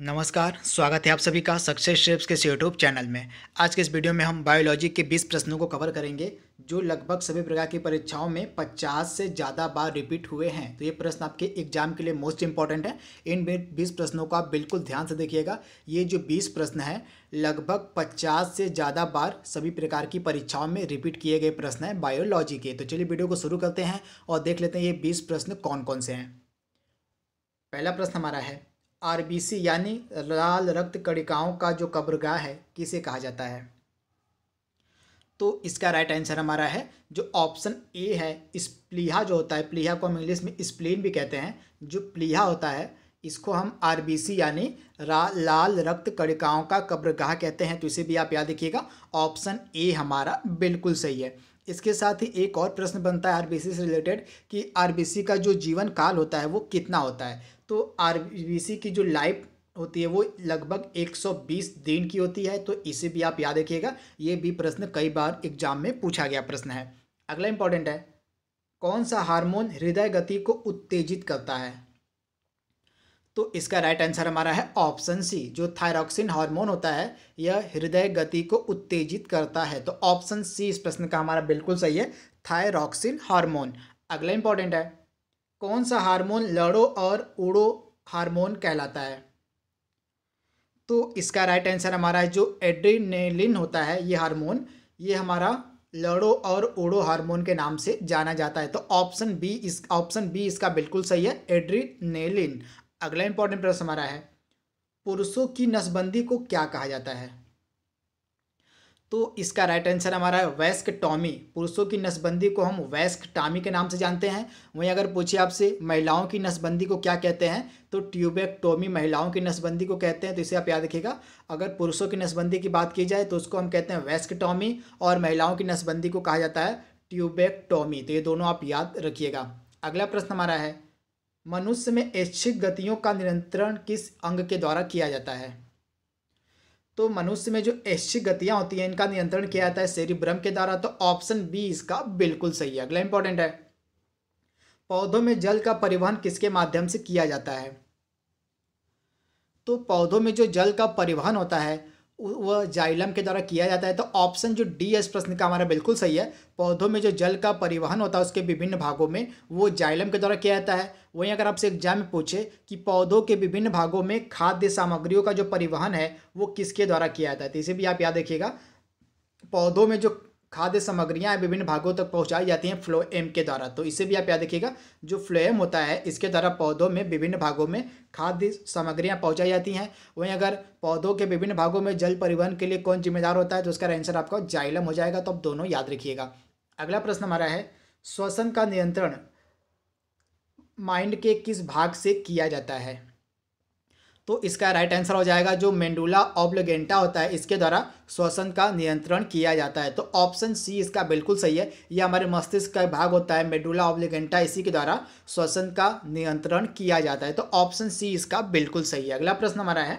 नमस्कार स्वागत है आप सभी का सक्सेस शेप्स के यूट्यूब चैनल में आज के इस वीडियो में हम बायोलॉजी के 20 प्रश्नों को कवर करेंगे जो लगभग सभी प्रकार की परीक्षाओं में 50 से ज़्यादा बार रिपीट हुए हैं तो ये प्रश्न आपके एग्जाम के लिए मोस्ट इंपॉर्टेंट है इन 20 प्रश्नों को आप बिल्कुल ध्यान से देखिएगा ये जो 20 प्रश्न हैं लगभग 50 से ज़्यादा बार सभी प्रकार की परीक्षाओं में रिपीट किए गए प्रश्न हैं बायोलॉजी के तो चलिए वीडियो को शुरू करते हैं और देख लेते हैं ये बीस प्रश्न कौन कौन से हैं पहला प्रश्न हमारा है आर यानी लाल रक्त कणिकाओं का जो कब्रगाह है किसे कहा जाता है तो इसका राइट आंसर हमारा है जो ऑप्शन ए है स्प्लीहा जो होता है प्लीहा को हम इंग्लिश में स्प्लीन भी कहते हैं जो प्लीहा होता है इसको हम आर यानी लाल रक्त कणिकाओं का कब्रगाह कहते हैं तो इसे भी आप याद रखिएगा ऑप्शन ए हमारा बिल्कुल सही है इसके साथ ही एक और प्रश्न बनता है आरबीसी से रिलेटेड कि आरबीसी का जो जीवन काल होता है वो कितना होता है तो आरबीसी की जो लाइफ होती है वो लगभग 120 दिन की होती है तो इसे भी आप याद रखिएगा ये भी प्रश्न कई बार एग्जाम में पूछा गया प्रश्न है अगला इंपॉर्टेंट है कौन सा हार्मोन हृदय गति को उत्तेजित करता है तो इसका राइट आंसर हमारा है ऑप्शन सी जो थायरॉक्सिन हार्मोन होता है यह हृदय गति को उत्तेजित करता है तो ऑप्शन सी इस प्रश्न का हमारा बिल्कुल सही है थायरॉक्सिन हार्मोन अगला इंपॉर्टेंट है कौन सा हार्मोन लड़ो और उड़ो हार्मोन कहलाता है तो इसका राइट आंसर हमारा है जो एड्रीनेलिन होता है ये हार्मोन ये हमारा लड़ो और उड़ो हार्मोन के नाम से जाना जाता है तो ऑप्शन बी इस ऑप्शन बी इसका बिल्कुल सही है एड्रीनेलिन अगला इंपॉर्टेंट प्रश्न हमारा है पुरुषों की नसबंदी को क्या कहा जाता है तो इसका राइट आंसर हमारा है वैस्क टॉमी पुरुषों की नसबंदी को हम वैस्क टॉमी के नाम से जानते हैं वहीं अगर पूछे आपसे महिलाओं की नसबंदी को क्या कहते हैं तो ट्यूबेक टॉमी महिलाओं की नसबंदी को कहते हैं तो इसे आप याद रखिएगा अगर पुरुषों की नसबंदी की बात की जाए तो उसको हम कहते हैं वैस्क टॉमी और महिलाओं की नसबंदी को कहा जाता है टॉमी तो ये दोनों आप याद रखिएगा अगला प्रश्न हमारा है मनुष्य में ऐच्छिक गतियों का नियंत्रण किस अंग के द्वारा किया जाता है तो मनुष्य में जो ऐच्छिक गतियाँ होती हैं इनका नियंत्रण किया जाता है सेरिब्रम के द्वारा तो ऑप्शन बी इसका बिल्कुल सही है अगला इंपॉर्टेंट है पौधों में जल का परिवहन किसके माध्यम से किया जाता है तो पौधों में जो जल का परिवहन होता है वह जाइलम के द्वारा किया जाता है तो ऑप्शन जो डी एस इस प्रश्न का हमारा बिल्कुल सही है पौधों में जो जल का परिवहन होता है उसके विभिन्न भागों में वो जाइलम के द्वारा किया जाता है वहीं अगर आपसे एग्जाम में पूछे कि पौधों के विभिन्न भागों में खाद्य सामग्रियों का जो परिवहन है वो किसके द्वारा किया जाता है तो इसे भी आप याद रखिएगा पौधों में जो खाद्य सामग्रियाँ विभिन्न भागों तक पहुँचाई जाती हैं फ्लोएम के द्वारा तो इसे भी आप याद रखिएगा जो फ्लोएम होता है इसके द्वारा पौधों में विभिन्न भागों में खाद्य सामग्रियाँ पहुँचाई जाती हैं वहीं अगर पौधों के विभिन्न भागों में जल परिवहन के लिए कौन जिम्मेदार होता है तो उसका आंसर आपका जाइलम हो जाएगा तो आप दोनों याद रखिएगा अगला प्रश्न हमारा है श्वसन का नियंत्रण माइंड के किस भाग से किया जाता है तो इसका राइट आंसर हो जाएगा जो मेंडुला ऑब्लगेंटा होता है इसके द्वारा श्वसन का नियंत्रण किया जाता है तो ऑप्शन सी इसका बिल्कुल सही है यह हमारे मस्तिष्क का भाग होता है मेडुला ऑब्लगेंटा इसी के द्वारा श्वसन का नियंत्रण किया जाता है तो ऑप्शन सी इसका बिल्कुल सही है अगला प्रश्न हमारा है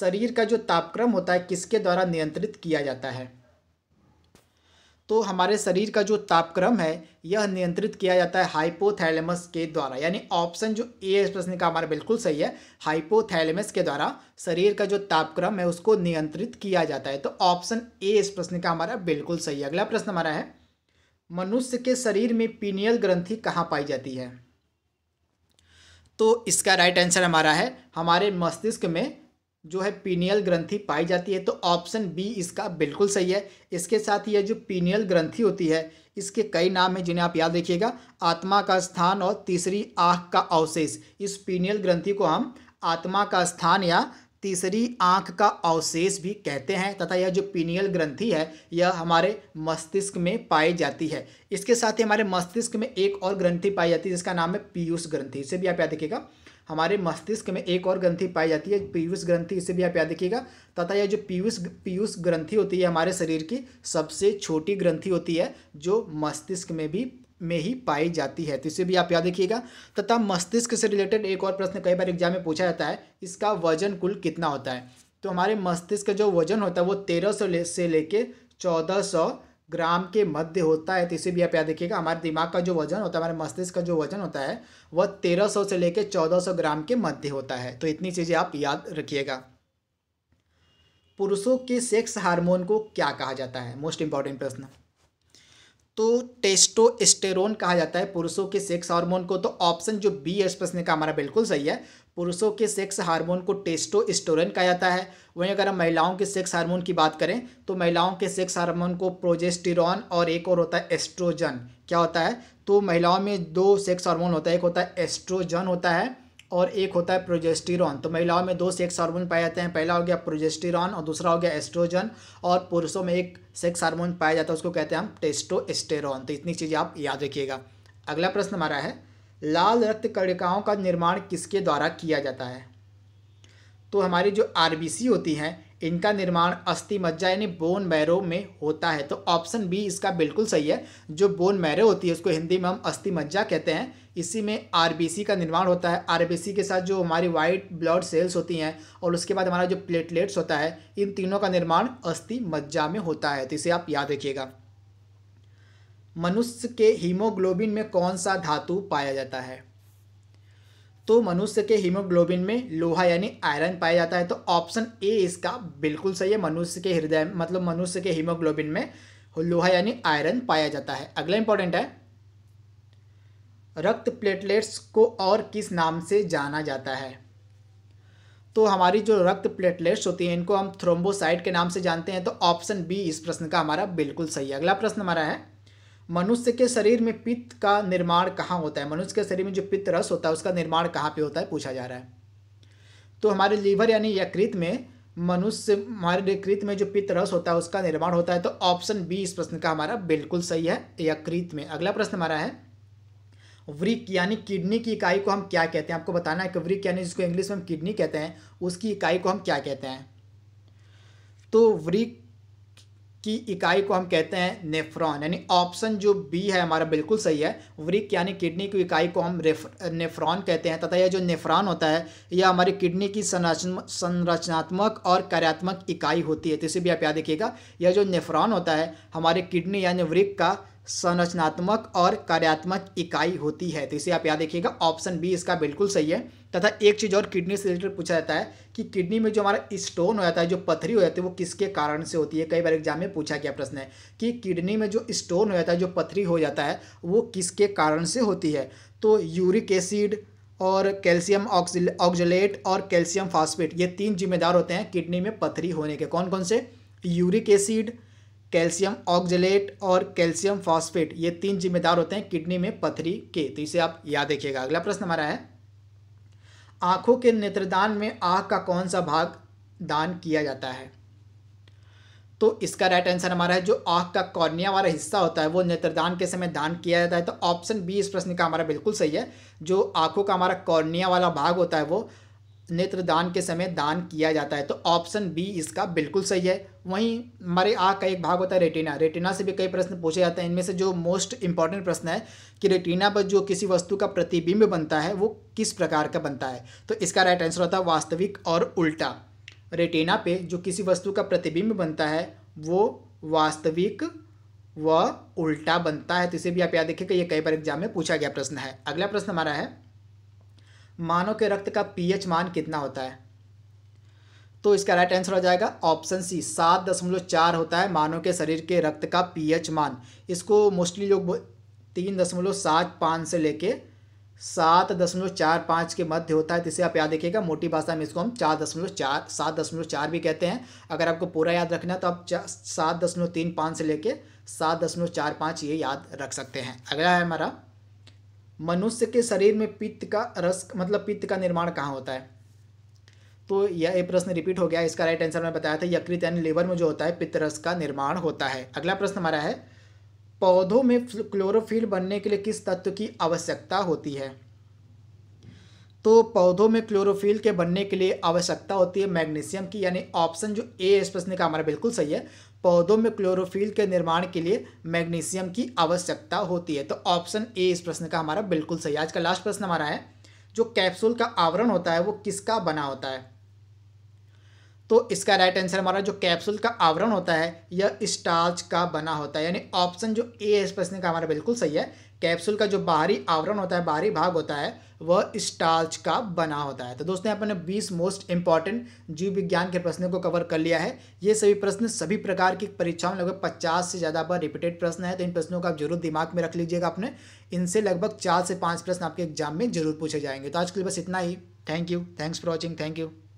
शरीर का जो तापक्रम होता है किसके द्वारा नियंत्रित किया जाता है तो हमारे शरीर का जो तापक्रम है यह नियंत्रित किया जाता है हाइपोथैलेमस के द्वारा यानी ऑप्शन जो ए इस प्रश्न का हमारा बिल्कुल सही है हाइपोथैलेमस के द्वारा शरीर का जो तापक्रम है उसको नियंत्रित किया जाता है तो ऑप्शन ए इस प्रश्न का हमारा बिल्कुल सही है अगला प्रश्न हमारा है मनुष्य के शरीर में पीनियल ग्रंथि कहाँ पाई जाती है तो इसका राइट आंसर हमारा है हमारे मस्तिष्क में जो है पीनियल ग्रंथि पाई जाती है तो ऑप्शन बी इसका बिल्कुल सही है इसके साथ यह जो पीनियल ग्रंथि होती है इसके कई नाम हैं जिन्हें आप याद रखिएगा आत्मा का स्थान और तीसरी आँख का अवशेष इस पीनियल ग्रंथि को हम आत्मा का स्थान या तीसरी आँख का अवशेष भी कहते हैं तथा यह जो पीनियल ग्रंथि है यह हमारे मस्तिष्क में पाई जाती है इसके साथ ही हमारे मस्तिष्क में एक और ग्रंथि पाई जाती है जिसका नाम है पीयूष ग्रंथि इसे भी आप याद रखिएगा हमारे मस्तिष्क में एक और ग्रंथि पाई जाती है पीयूष ग्रंथि इसे भी आप याद रखिएगा तथा यह जो पीयूष पीयूष ग्रंथि होती है हमारे शरीर की सबसे छोटी ग्रंथि होती है जो मस्तिष्क में भी में ही पाई जाती है तो इसे भी आप याद रखिएगा तथा मस्तिष्क से रिलेटेड एक और प्रश्न कई बार एग्जाम में पूछा जाता है इसका वजन कुल कितना होता है तो हमारे मस्तिष्क का जो वजन होता है वो तेरह सौ ले, से लेकर चौदह सौ ग्राम के मध्य होता है तो इसे भी आप याद देखिएगा हमारे दिमाग का जो वजन होता है हमारे मस्तिष्क का जो वजन होता है वह तेरह से लेकर चौदह ग्राम के मध्य होता है तो इतनी चीज़ें आप याद रखिएगा पुरुषों के सेक्स हार्मोन को क्या कहा जाता है मोस्ट इंपॉर्टेंट प्रश्न तो टेस्टोस्टेरोन कहा जाता है पुरुषों के सेक्स हार्मोन को तो ऑप्शन जो बी है इस प्रश्न का हमारा बिल्कुल सही है पुरुषों के सेक्स हार्मोन को टेस्टोस्टेरोन कहा जाता है वहीं अगर हम महिलाओं के सेक्स हार्मोन की बात करें तो महिलाओं के सेक्स हार्मोन को प्रोजेस्टिरॉन और एक और होता है एस्ट्रोजन क्या होता है तो महिलाओं में दो सेक्स हार्मोन होता है एक होता है एस्ट्रोजन होता है और एक होता है प्रोजेस्टिरॉन तो महिलाओं में दो सेक्स हार्मोन पाए जाते हैं पहला हो गया प्रोजेस्टिरॉन और दूसरा हो गया एस्ट्रोजन और पुरुषों में एक सेक्स हार्मोन पाया जाता है उसको कहते हैं हम टेस्टोस्टेरॉन तो इतनी चीज़ें आप याद रखिएगा अगला प्रश्न हमारा है लाल रक्त कणिकाओं का निर्माण किसके द्वारा किया जाता है तो हमारी जो आर होती हैं इनका निर्माण अस्थि मज्जा यानी बोन मैरो में होता है तो ऑप्शन बी इसका बिल्कुल सही है जो बोन मैरो होती है उसको हिंदी में हम अस्थि मज्जा कहते हैं इसी में आर का निर्माण होता है आर के साथ जो हमारी वाइट ब्लड सेल्स होती हैं और उसके बाद हमारा जो प्लेटलेट्स होता है इन तीनों का निर्माण अस्थि मज्जा में होता है तो इसे आप याद रखिएगा मनुष्य के हीमोग्लोबिन में कौन सा धातु पाया जाता है तो मनुष्य के हीमोग्लोबिन में लोहा यानी आयरन पाया जाता है तो ऑप्शन ए इसका बिल्कुल सही है मनुष्य के हृदय मतलब मनुष्य के हीमोग्लोबिन में लोहा यानी आयरन पाया जाता है अगला इंपॉर्टेंट है रक्त प्लेटलेट्स को और किस नाम से जाना जाता है तो हमारी जो रक्त प्लेटलेट्स होती हैं इनको हम थ्रोम्बोसाइट के नाम से जानते हैं तो ऑप्शन बी इस प्रश्न का हमारा बिल्कुल सही है अगला प्रश्न हमारा है मनुष्य के शरीर में पित्त का निर्माण कहाँ होता है मनुष्य के शरीर में जो पित्त रस होता है उसका निर्माण कहाँ पे होता है पूछा जा रहा है तो हमारे लीवर यानी यकृत में मनुष्य हमारे यकृत में जो पित्त रस होता है उसका निर्माण होता है तो ऑप्शन बी इस प्रश्न का हमारा बिल्कुल सही है यकृत में अगला प्रश्न हमारा है वृक यानी किडनी की इकाई को हम क्या कहते हैं आपको बताना है कि वृक यानी जिसको इंग्लिश में हम किडनी कहते हैं उसकी इकाई को हम क्या कहते हैं तो वृक की इकाई को हम कहते हैं नेफ्रॉन यानी ऑप्शन जो बी है हमारा बिल्कुल सही है वृक यानी किडनी की इकाई को हम नेफ्रॉन कहते हैं तथा यह जो नेफ्रॉन होता है यह हमारी किडनी की संरचनात्मक और कार्यात्मक इकाई होती है तो इसे भी आप याद रखिएगा यह जो नेफ्रॉन होता है हमारे किडनी यानी वृक का संरचनात्मक और कार्यात्मक इकाई होती है तो इसे आप याद देखिएगा ऑप्शन बी इसका बिल्कुल सही है तथा एक चीज़ और किडनी से रिलेटेड पूछा जाता है कि किडनी में जो हमारा स्टोन हो जाता है जो पथरी हो जाती है वो किसके कारण से होती है कई बार एग्जाम में पूछा गया प्रश्न है कि किडनी में जो स्टोन हो जाता है जो पथरी हो जाता है वो किसके कारण से होती है तो यूरिक एसिड और कैल्शियम ऑक्जलेट और कैल्शियम फास्फेट ये तीन जिम्मेदार होते हैं किडनी में पथरी होने के कौन कौन से यूरिक एसिड कैल्शियम ऑक्जलेट और कैल्शियम फॉस्फेट ये तीन जिम्मेदार होते हैं किडनी में पथरी के तो इसे आप याद रखिएगा अगला प्रश्न हमारा है आंखों के नेत्रदान में आंख का कौन सा भाग दान किया जाता है तो इसका राइट आंसर हमारा है जो आंख का कॉर्निया वाला हिस्सा होता है वो नेत्रदान के समय दान किया जाता है तो ऑप्शन बी इस प्रश्न का हमारा बिल्कुल सही है जो आंखों का हमारा कॉर्निया वाला भाग होता है वो नेत्रदान के समय दान किया जाता है तो ऑप्शन बी इसका बिल्कुल सही है वहीं हमारे आँख का एक भाग होता है रेटिना रेटिना से भी कई प्रश्न पूछे जाते हैं इनमें से जो मोस्ट इंपॉर्टेंट प्रश्न है कि रेटिना पर जो किसी वस्तु का प्रतिबिंब बनता है वो किस प्रकार का बनता है तो इसका राइट आंसर होता है वास्तविक और उल्टा रेटिना पे जो किसी वस्तु का प्रतिबिंब बनता है वो वास्तविक व वा उल्टा बनता है तो इसे भी आप याद देखिए कि ये कई बार एग्जाम में पूछा गया प्रश्न है अगला प्रश्न हमारा है मानव के रक्त का पीएच मान कितना होता है तो इसका राइट आंसर हो जाएगा ऑप्शन सी सात दशमलव चार होता है मानव के शरीर के रक्त का पीएच मान इसको मोस्टली लोग तीन दशमलव सात पाँच से लेके सात दशमलव चार पाँच के मध्य होता है जिसे तो आप याद रखिएगा मोटी भाषा में इसको हम चार दशमलव चार सात दशमलव चार भी कहते हैं अगर आपको पूरा याद रखना है तो आप सात दशमलव तीन पाँच से लेके सात दशमलव चार पाँच ये याद रख सकते हैं अगला है हमारा मनुष्य के शरीर में पित्त का रस मतलब पित्त का निर्माण कहाँ होता है तो यह प्रश्न रिपीट हो गया इसका राइट आंसर मैंने बताया था यकृत यानी लेबर में जो होता है पित्त रस का निर्माण होता है अगला प्रश्न हमारा है पौधों में क्लोरोफिल बनने के लिए किस तत्व की आवश्यकता होती है तो पौधों में क्लोरोफिल के बनने के लिए आवश्यकता होती है मैग्नीशियम की यानी ऑप्शन जो ए इस प्रश्न का हमारा बिल्कुल सही है पौधों में क्लोरोफिल के निर्माण के लिए मैग्नीशियम की आवश्यकता होती है तो ऑप्शन ए इस प्रश्न का हमारा बिल्कुल सही आज का लास्ट प्रश्न हमारा है जो कैप्सूल का आवरण होता है वो किसका बना होता है तो इसका राइट आंसर हमारा जो कैप्सूल का आवरण होता है यह स्टार्च का बना होता है यानी ऑप्शन जो ए इस प्रश्न का हमारा बिल्कुल सही है कैप्सूल का जो बाहरी आवरण होता है बाहरी भाग होता है वह स्टार्च का बना होता है तो दोस्तों यहाँ पर बीस मोस्ट इंपॉर्टेंट जीव विज्ञान के प्रश्नों को कवर कर लिया है ये सभी प्रश्न सभी प्रकार की परीक्षाओं में लगभग पचास से ज़्यादा पर रिपीटेड प्रश्न है तो इन प्रश्नों को आप जरूर दिमाग में रख लीजिएगा आपने इनसे लगभग चार से पाँच प्रश्न आपके एग्जाम में जरूर पूछे जाएंगे तो आज के लिए बस इतना ही thank you thanks for watching thank you